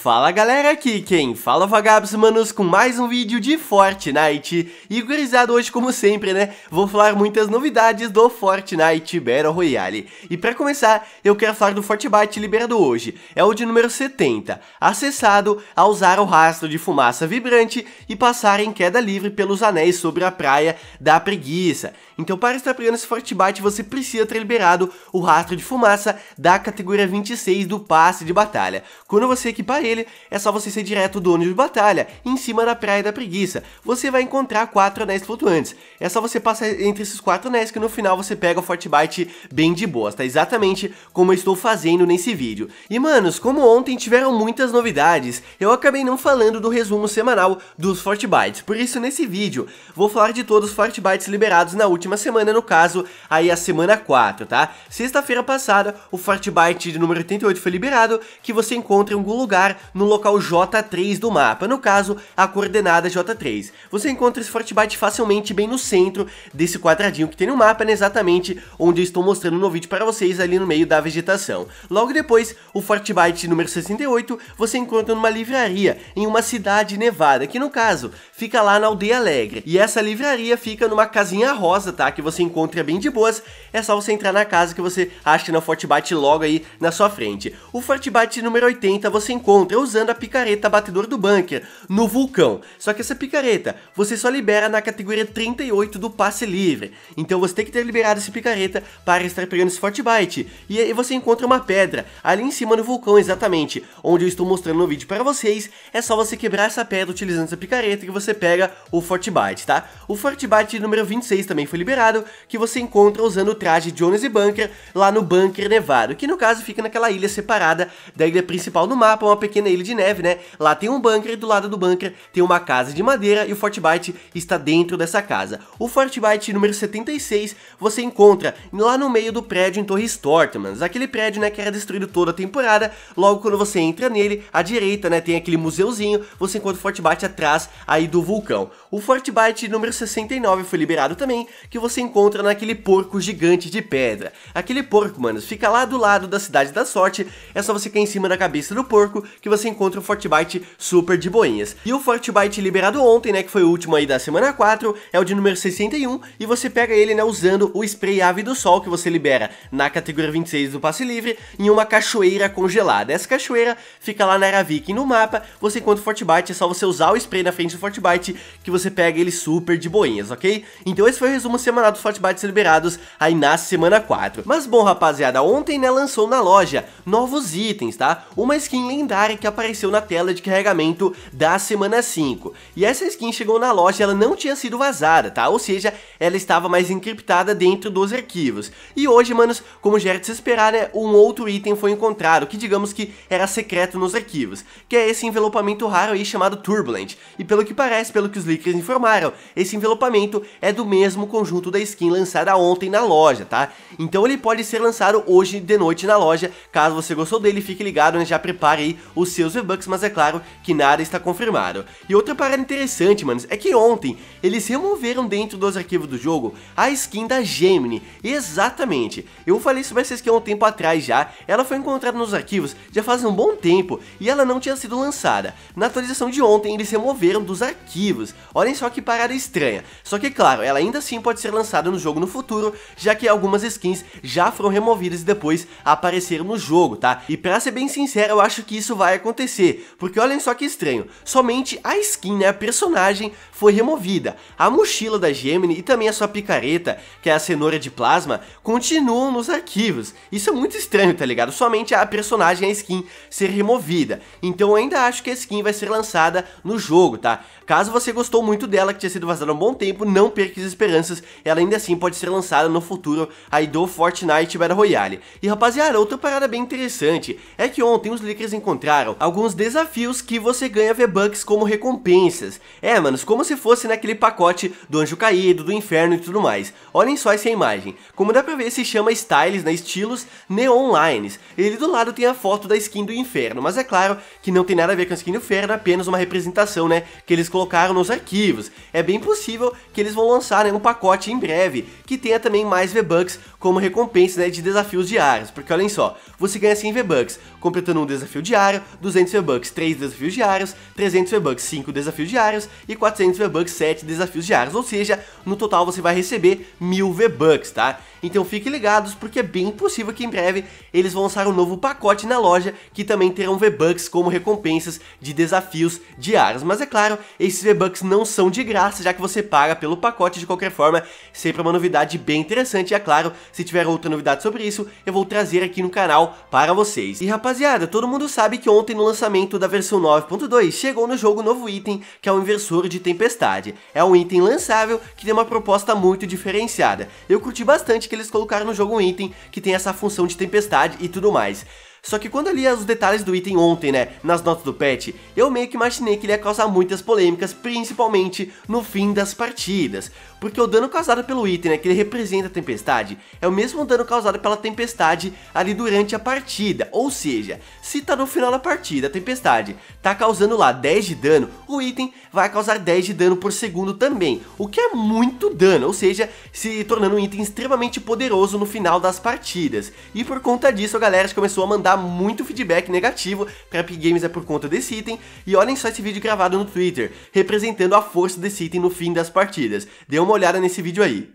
Fala galera, aqui quem fala é vagabos manos com mais um vídeo de Fortnite E gurizada, hoje como sempre né, vou falar muitas novidades do Fortnite Battle Royale E para começar, eu quero falar do Fortbite liberado hoje É o de número 70, acessado a usar o rastro de fumaça vibrante E passar em queda livre pelos anéis sobre a praia da preguiça Então para estar pegando esse Fortbite, você precisa ter liberado o rastro de fumaça da categoria 26 do passe de batalha Quando você equipar ele, é só você ser direto do ônibus de batalha, em cima da Praia da Preguiça. Você vai encontrar quatro anéis flutuantes. É só você passar entre esses quatro anéis que no final você pega o Forte Bite bem de boas, tá? Exatamente como eu estou fazendo nesse vídeo. E manos, como ontem tiveram muitas novidades, eu acabei não falando do resumo semanal dos Forte Bites. Por isso, nesse vídeo, vou falar de todos os Forte Bites liberados na última semana, no caso, aí a semana 4, tá? Sexta-feira passada, o Forte Bite número 88 foi liberado, que você encontra em algum lugar no local J3 do mapa, no caso, a coordenada J3. Você encontra esse Fortbite facilmente bem no centro desse quadradinho que tem no mapa, né, exatamente onde eu estou mostrando no vídeo para vocês, ali no meio da vegetação. Logo depois, o Fortbite número 68 você encontra numa livraria, em uma cidade nevada, que no caso, fica lá na Aldeia Alegre. E essa livraria fica numa casinha rosa, tá, que você encontra bem de boas, é só você entrar na casa que você acha na Fortbite logo aí na sua frente. O Fortbite número 80 você encontra é usando a picareta batedor do bunker, no vulcão. Só que essa picareta, você só libera na categoria 38 do passe livre. Então você tem que ter liberado essa picareta para estar pegando esse Fortbite. E aí você encontra uma pedra, ali em cima no vulcão exatamente, onde eu estou mostrando no vídeo para vocês. É só você quebrar essa pedra utilizando essa picareta que você pega o Fortbite, tá? O Fortbite número 26 também foi liberado, que você encontra usando o traje Jones e Bunker lá no Bunker Nevado, que no caso fica naquela ilha separada da ilha principal no mapa, uma pequena nele Ilha de Neve, né? Lá tem um bunker e do lado do bunker tem uma casa de madeira e o Fortbyte está dentro dessa casa. O Fortbyte número 76 você encontra lá no meio do prédio em Torres Tortmans, aquele prédio né, que era destruído toda a temporada, logo quando você entra nele, à direita né, tem aquele museuzinho, você encontra o Fort atrás aí do vulcão. O Fortbyte número 69 foi liberado também, que você encontra naquele porco gigante de pedra. Aquele porco, mano, fica lá do lado da Cidade da Sorte, é só você cair em cima da cabeça do porco que que você encontra o Fortbyte super de boinhas. E o Fortbyte liberado ontem, né, que foi o último aí da semana 4, é o de número 61, e você pega ele, né, usando o spray Ave do Sol que você libera na categoria 26 do passe livre, em uma cachoeira congelada. Essa cachoeira fica lá na Aravik no mapa, você encontra o Fortbyte, é só você usar o spray na frente do Fortbyte que você pega ele super de boinhas, ok? Então esse foi o resumo semanal dos Fortbytes liberados aí na semana 4. Mas bom, rapaziada, ontem, né, lançou na loja novos itens, tá? Uma skin lendária que apareceu na tela de carregamento da semana 5. E essa skin chegou na loja e ela não tinha sido vazada, tá? Ou seja, ela estava mais encriptada dentro dos arquivos. E hoje, manos, como já era de se esperar, né, um outro item foi encontrado, que digamos que era secreto nos arquivos, que é esse envelopamento raro aí chamado Turbulent. E pelo que parece, pelo que os leakers informaram, esse envelopamento é do mesmo conjunto da skin lançada ontem na loja, tá? Então ele pode ser lançado hoje de noite na loja, caso você gostou dele, fique ligado, né, já prepare aí o os seus V-Bucks, mas é claro que nada está confirmado. E outra parada interessante, manos, é que ontem eles removeram dentro dos arquivos do jogo a skin da Gemini, exatamente. Eu falei sobre essa skin há um tempo atrás já, ela foi encontrada nos arquivos já faz um bom tempo e ela não tinha sido lançada. Na atualização de ontem eles removeram dos arquivos, olhem só que parada estranha. Só que claro, ela ainda assim pode ser lançada no jogo no futuro, já que algumas skins já foram removidas e depois apareceram no jogo, tá? E pra ser bem sincero, eu acho que isso vai vai acontecer, porque olhem só que estranho, somente a skin, né, a personagem foi removida. A mochila da Gemini e também a sua picareta, que é a cenoura de plasma, continuam nos arquivos. Isso é muito estranho, tá ligado? Somente a personagem, a skin, ser removida. Então eu ainda acho que a skin vai ser lançada no jogo, tá? Caso você gostou muito dela, que tinha sido vazada há um bom tempo, não perca as esperanças. Ela ainda assim pode ser lançada no futuro aí do Fortnite Battle Royale. E rapaziada, outra parada bem interessante é que ontem os leakers encontraram alguns desafios que você ganha V-Bucks como recompensas. É, manos, como se fosse naquele pacote do anjo caído, do inferno e tudo mais. Olhem só essa imagem. Como dá pra ver, se chama Styles, né, Estilos Neon Lines. Ele do lado tem a foto da skin do inferno, mas é claro que não tem nada a ver com a skin do inferno, apenas uma representação, né, que eles colocaram nos arquivos. É bem possível que eles vão lançar, né, um pacote em breve, que tenha também mais V-Bucks como recompensa, né, de desafios diários. Porque olhem só, você ganha 100 V-Bucks completando um desafio diário, 200 V-Bucks, 3 desafios diários, 300 V-Bucks, 5 desafios diários e 400 V-Bucks 7 desafios diários, ou seja, no total você vai receber 1000 V-Bucks, tá? Então fiquem ligados, porque é bem possível que em breve eles vão lançar um novo pacote na loja, que também terão V-Bucks como recompensas de desafios diários. Mas é claro, esses V-Bucks não são de graça, já que você paga pelo pacote de qualquer forma, sempre uma novidade bem interessante, e é claro, se tiver outra novidade sobre isso, eu vou trazer aqui no canal para vocês. E rapaziada, todo mundo sabe que ontem no lançamento da versão 9.2, chegou no jogo um novo item, que é o inversor de tempestade Tempestade. É um item lançável que tem uma proposta muito diferenciada. Eu curti bastante que eles colocaram no jogo um item que tem essa função de tempestade e tudo mais. Só que quando eu li os detalhes do item ontem, né, nas notas do patch, eu meio que imaginei que ele ia causar muitas polêmicas, principalmente no fim das partidas. Porque o dano causado pelo item, né, que ele representa a tempestade, é o mesmo dano causado pela tempestade ali durante a partida. Ou seja, se tá no final da partida, a tempestade tá causando lá 10 de dano, o item vai causar 10 de dano por segundo também, o que é muito dano, ou seja, se tornando um item extremamente poderoso no final das partidas. E por conta disso a galera começou a mandar muito feedback negativo pra Epic Games é por conta desse item, e olhem só esse vídeo gravado no Twitter, representando a força desse item no fim das partidas. Dê uma olhada nesse vídeo aí.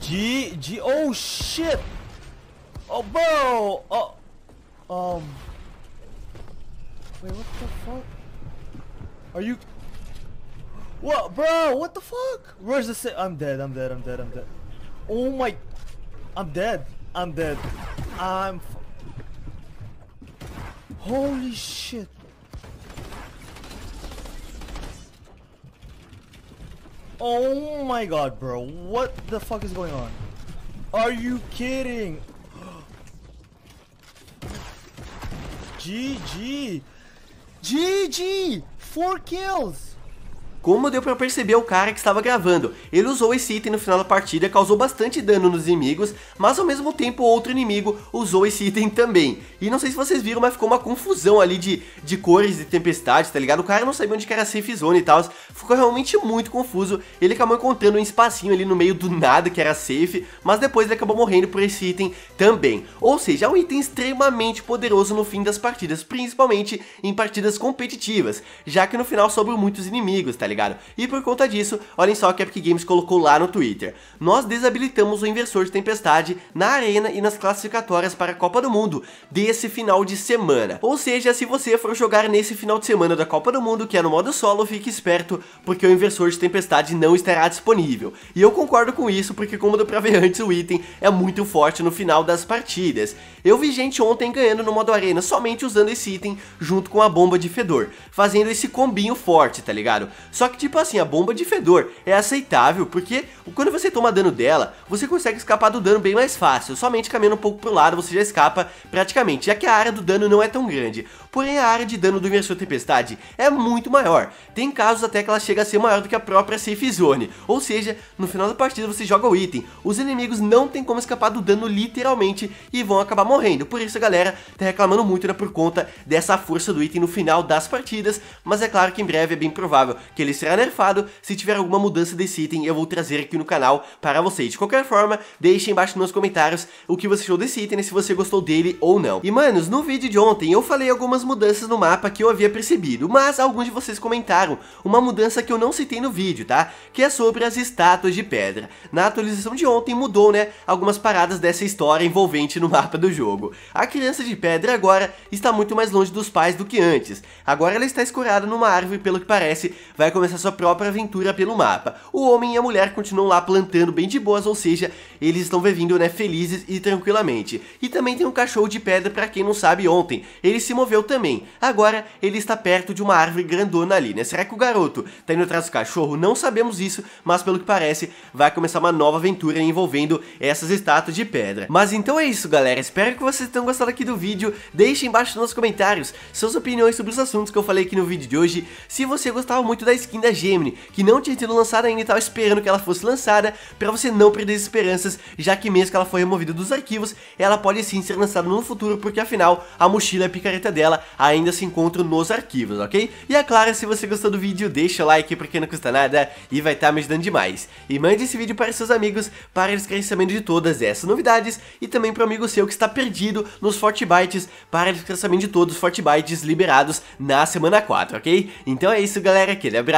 De, de, oh shit! Oh bro! Oh, um. Wait, what the fuck? Are you? What, bro? What the fuck? Where's the I'm dead. I'm dead. I'm dead. I'm dead. Oh my! I'm dead. I'm dead. I'm. Holy shit! Oh my god, bro. What the fuck is going on? Are you kidding? GG! GG! Four kills! Como deu pra perceber o cara que estava gravando, ele usou esse item no final da partida, causou bastante dano nos inimigos, mas ao mesmo tempo outro inimigo usou esse item também. E não sei se vocês viram, mas ficou uma confusão ali de, de cores de tempestade, tá ligado? O cara não sabia onde que era a safe zone e tal, ficou realmente muito confuso. Ele acabou encontrando um espacinho ali no meio do nada que era safe, mas depois ele acabou morrendo por esse item também. Ou seja, é um item extremamente poderoso no fim das partidas, principalmente em partidas competitivas, já que no final sobram muitos inimigos, tá ligado? E por conta disso, olhem só o que a Epic Games colocou lá no Twitter. Nós desabilitamos o inversor de tempestade na arena e nas classificatórias para a Copa do Mundo desse final de semana. Ou seja, se você for jogar nesse final de semana da Copa do Mundo, que é no modo solo, fique esperto, porque o inversor de tempestade não estará disponível. E eu concordo com isso, porque como deu pra ver antes, o item é muito forte no final das partidas. Eu vi gente ontem ganhando no modo arena somente usando esse item junto com a bomba de fedor, fazendo esse combinho forte, tá ligado? Só que tipo assim, a bomba de fedor é aceitável, porque quando você toma dano dela, você consegue escapar do dano bem mais fácil. Somente caminhando um pouco pro lado, você já escapa praticamente, já que a área do dano não é tão grande. Porém, a área de dano do Inversor Tempestade é muito maior. Tem casos até que ela chega a ser maior do que a própria Safe Zone. Ou seja, no final da partida você joga o item. Os inimigos não tem como escapar do dano literalmente e vão acabar morrendo. Por isso a galera tá reclamando muito né, por conta dessa força do item no final das partidas. Mas é claro que em breve é bem provável que ele ele será nerfado. Se tiver alguma mudança desse item, eu vou trazer aqui no canal para vocês. De qualquer forma, deixem embaixo nos comentários o que você achou desse item, se você gostou dele ou não. E, manos, no vídeo de ontem eu falei algumas mudanças no mapa que eu havia percebido, mas alguns de vocês comentaram uma mudança que eu não citei no vídeo, tá? Que é sobre as estátuas de pedra. Na atualização de ontem mudou, né, algumas paradas dessa história envolvente no mapa do jogo. A criança de pedra agora está muito mais longe dos pais do que antes. Agora ela está escurada numa árvore, pelo que parece, vai começar sua própria aventura pelo mapa. O homem e a mulher continuam lá plantando bem de boas, ou seja, eles estão vivendo né, felizes e tranquilamente. E também tem um cachorro de pedra para quem não sabe ontem. Ele se moveu também. Agora ele está perto de uma árvore grandona ali, né? Será que o garoto está indo atrás do cachorro? Não sabemos isso, mas pelo que parece, vai começar uma nova aventura envolvendo essas estátuas de pedra. Mas então é isso, galera. Espero que vocês tenham gostado aqui do vídeo. Deixem embaixo nos comentários suas opiniões sobre os assuntos que eu falei aqui no vídeo de hoje. Se você gostava muito da skin da Gemini, que não tinha sido lançada ainda e estava esperando que ela fosse lançada, para você não perder as esperanças, já que mesmo que ela foi removida dos arquivos, ela pode sim ser lançada no futuro, porque afinal, a mochila e a picareta dela ainda se encontram nos arquivos, ok? E é claro, se você gostou do vídeo, deixa o like, porque não custa nada e vai estar tá me ajudando demais. E mande esse vídeo para seus amigos, para eles querem saber de todas essas novidades, e também para o amigo seu que está perdido nos Fortbytes, para eles querem saber de todos os Fortbytes liberados na semana 4, ok? Então é isso, galera, aquele abraço